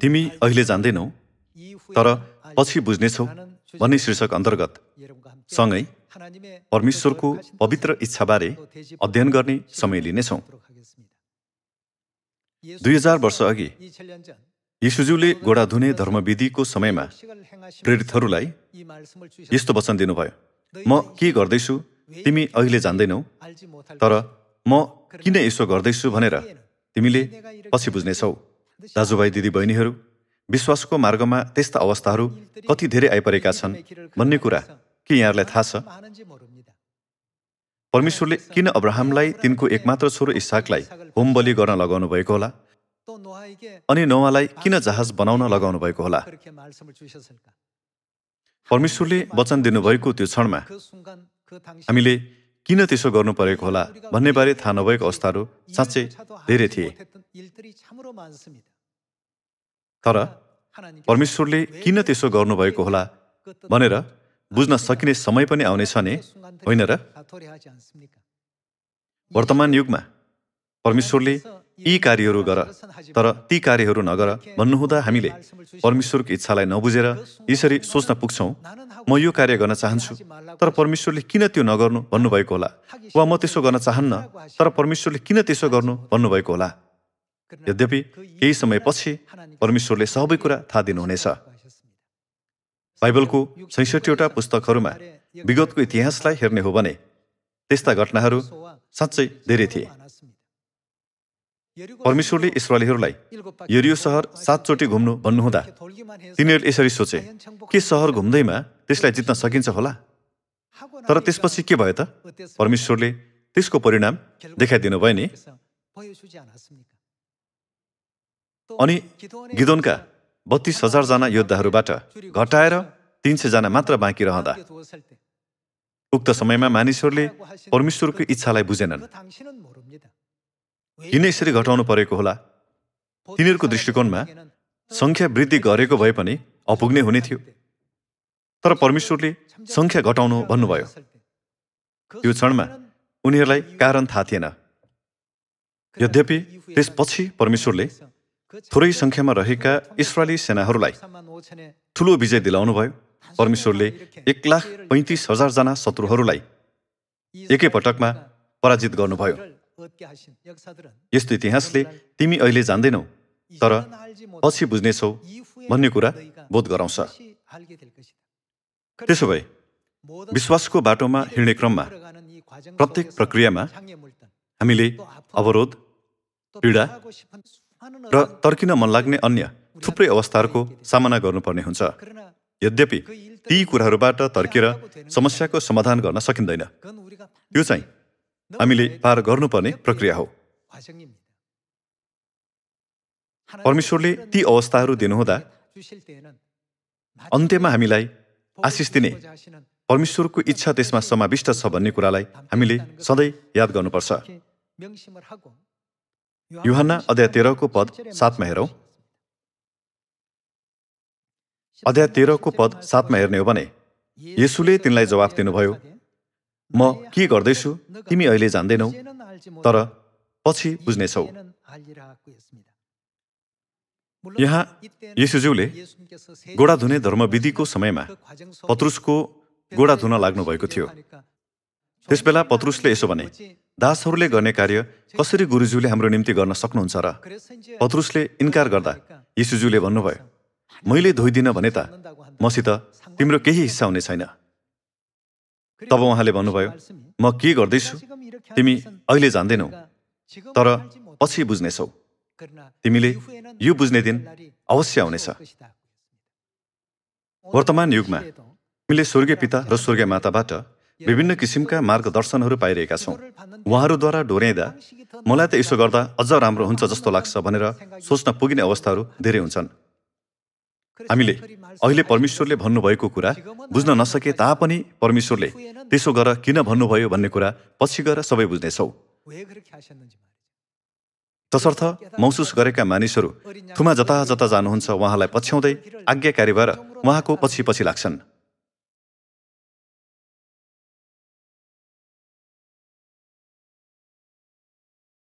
तिमी अहिले जान्दैनौ तर पछि बुझ्नेछौ भन्ने शीर्षक अन्तर्गत सँगै परमेश्वरको पवित्र इच्छाबारे अध्ययन गर्ने समय लिनेछौँ दुई हजार वर्ष अघि यीशुज्यूले गोडा धुने धर्मविधिको समयमा प्रेरितहरूलाई यस्तो वचन दिनुभयो म के गर्दैछु तिमी अहिले जान्दैनौ तर म किन यसो गर्दैछु भनेर तिमीले पछि बुझ्नेछौ दाजुभाइ दिदीबहिनीहरू विश्वासको मार्गमा त्यस्ता अवस्थाहरू कति धेरै आइपरेका छन् भन्ने कुरा के यहाँहरूलाई थाहा छ परमेश्वरले किन अब्राहमलाई तिनको एकमात्र छोरो इसाकलाई होम बलि गर्न लगाउनु भएको होला अनि नोवालाई किन जहाज बनाउन लगाउनु भएको होला परमेश्वरले वचन दिनुभएको त्यो क्षणमा हामीले किन त्यसो गर्नु परेको होला भन्नेबारे थाहा नभएको अवस्थाहरू साँच्चै धेरै थिए तर परमेश्वरले किन त्यसो गर्नुभएको होला भनेर बुझ्न सकिने समय पनि आउनेछ नि होइन र वर्तमान युगमा परमेश्वरले यी कार्यहरू गर तर ती कार्यहरू नगर भन्नुहुँदा हामीले परमेश्वरको इच्छालाई नबुझेर यसरी सोच्न पुग्छौँ म यो कार्य गर्न चाहन्छु तर परमेश्वरले किन त्यो नगर्नु भन्नुभएको होला वा म त्यसो गर्न चाहन्न तर परमेश्वरले किन त्यसो गर्नु भन्नुभएको होला यद्यपि केही समयपछि परमेश्वरले सबै कुरा थाहा दिनुहुनेछ बाइबलको छैसठीवटा पुस्तकहरूमा विगतको इतिहासलाई हेर्ने हो भने त्यस्ता घटनाहरू साँच्चै धेरै थिए परमेश्वरले इसरालीहरूलाई यरियो सहर सातचोटि घुम्नु भन्नुहुँदा तिनीहरूले यसरी सोचे के सहर घुम्दैमा त्यसलाई जित्न सकिन्छ होला तर त्यसपछि के भयो त परमेश्वरले त्यसको परिणाम देखाइदिनु भयो नि अनि गिदोनका बत्तिस हजारजना योद्धाहरूबाट घटाएर तिन सयजना मात्र बाँकी रहँदा उक्त समयमा मानिसहरूले परमेश्वरको इच्छालाई बुझेनन् किन यसरी घटाउनु परेको होला तिनीहरूको दृष्टिकोणमा सङ्ख्या वृद्धि गरेको भए पनि अपुग्ने हुने थियो तर परमेश्वरले सङ्ख्या घटाउनु भन्नुभयो त्यो क्षणमा उनीहरूलाई कारण थाहा थिएन यद्यपि त्यसपछि परमेश्वरले थोरै सङ्ख्यामा रहेका इस्रायली सेनाहरूलाई ठुलो विजय दिलाउनुभयो परमेश्वरले एक लाख पैँतिस हजारजना शत्रुहरूलाई एकै पटकमा पराजित गर्नुभयो यस्तो इतिहासले तिमी अहिले जान्दैनौ तर पछि बुझ्नेछौ भन्ने कुरा बोध गराउँछ त्यसो भए विश्वासको बाटोमा हिँड्ने क्रममा प्रत्येक प्रक्रियामा हामीले अवरोध पीडा र तर्किन मनलाग्ने अन्य थुप्रै अवस्थाहरूको सामना गर्नुपर्ने हुन्छ यद्यपि ती कुराहरूबाट तर्केर समस्याको समाधान गर्न सकिँदैन यो चाहिँ हामीले पार गर्नुपर्ने प्रक्रिया हो परमेश्वरले ती अवस्थाहरू दिनुहुँदा अन्त्यमा हामीलाई आशिष दिने परमेश्वरको इच्छा त्यसमा समाविष्ट छ भन्ने कुरालाई हामीले सधैँ याद गर्नुपर्छ युहन्ना अध्याय तेह्रको पद सातमा हेरौँ अध्याय तेह्रको पद सातमा हेर्ने हो भने यसुले तिनलाई जवाफ दिनुभयो म के गर्दैछु तिमी अहिले जान्दैनौ तर पछि बुझ्नेछौ यहाँ यसुज्यूले गोडा धुने धर्मविधिको समयमा पत्रुसको गोडा धुन लाग्नुभएको थियो त्यस बेला पत्रुसले यसो भने दासहरूले गर्ने कार्य कसरी गुरुज्यूले हाम्रो निम्ति गर्न सक्नुहुन्छ र पत्रुसले इन्कार गर्दा यीशुज्यूले भन्नुभयो मैले धोइदिन भने त मसित तिम्रो केही हिस्सा हुने छैन तब उहाँले भन्नुभयो म के गर्दैछु तिमी अहिले जान्दैनौ तर पछि बुझ्नेछौ तिमीले यो बुझ्ने दिन अवश्य आउनेछ वर्तमान युगमा तिमीले स्वर्गीय पिता र स्वर्गीय माताबाट विभिन्न किसिमका मार्गदर्शनहरू पाइरहेका छौँ उहाँहरूद्वारा डोर्याइँदा मलाई त यसो गर्दा अझ राम्रो हुन्छ जस्तो लाग्छ भनेर सोच्न पुगिने अवस्थाहरू धेरै हुन्छन् हामीले अहिले परमेश्वरले भन्नुभएको कुरा बुझ्न नसके तापनि परमेश्वरले त्यसो गर किन भन्नुभयो भन्ने कुरा पछि गएर सबै बुझ्नेछौँ तसर्थ महसुस गरेका मानिसहरू थुमा जता जता जानुहुन्छ उहाँलाई पछ्याउँदै आज्ञाकारी भएर उहाँको पछि पछि लाग्छन्